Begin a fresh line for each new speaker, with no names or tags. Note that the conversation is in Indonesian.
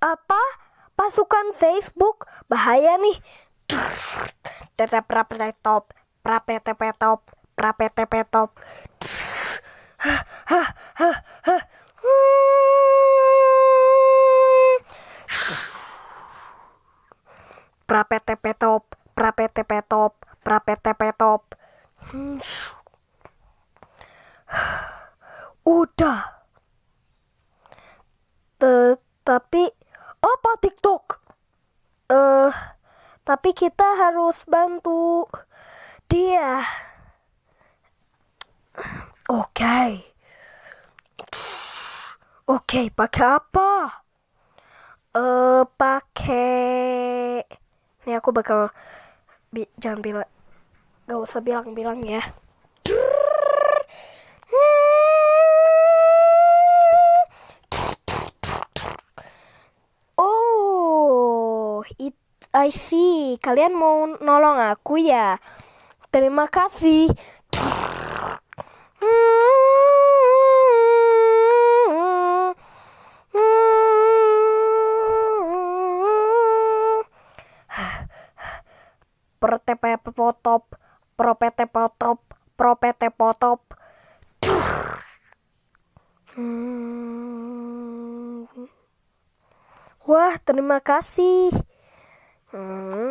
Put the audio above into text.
apa pasukan Facebook bahaya nih tetap prapetop top prapetepetop top prapetepetop top udah
tetapi apa oh, TikTok? Eh, uh, tapi kita harus bantu dia. Oke. Okay. Oke, okay, pakai apa? Eh, uh, pakai Nih aku bakal bi jangan bilang gak usah bilang-bilang ya. it, I see. Kalian mau nolong aku ya? Terima kasih.
Protepe potop, propete potop, propete potop. Hmm.
Wah, terima kasih. 嗯。